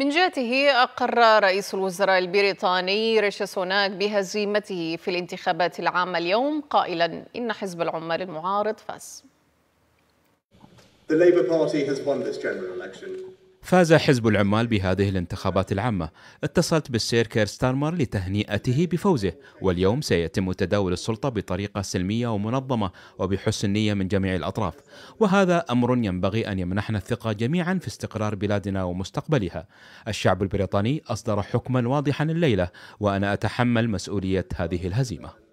من جهته أقر رئيس الوزراء البريطاني ريشي سوناك بهزيمته في الانتخابات العامة اليوم قائلا إن حزب العمال المعارض فاز The Labour Party has won this general election فاز حزب العمال بهذه الانتخابات العامة اتصلت بالسير كير ستارمر لتهنئته بفوزه واليوم سيتم تداول السلطة بطريقة سلمية ومنظمة وبحسن نية من جميع الأطراف وهذا أمر ينبغي أن يمنحنا الثقة جميعا في استقرار بلادنا ومستقبلها الشعب البريطاني أصدر حكما واضحا الليلة وأنا أتحمل مسؤولية هذه الهزيمة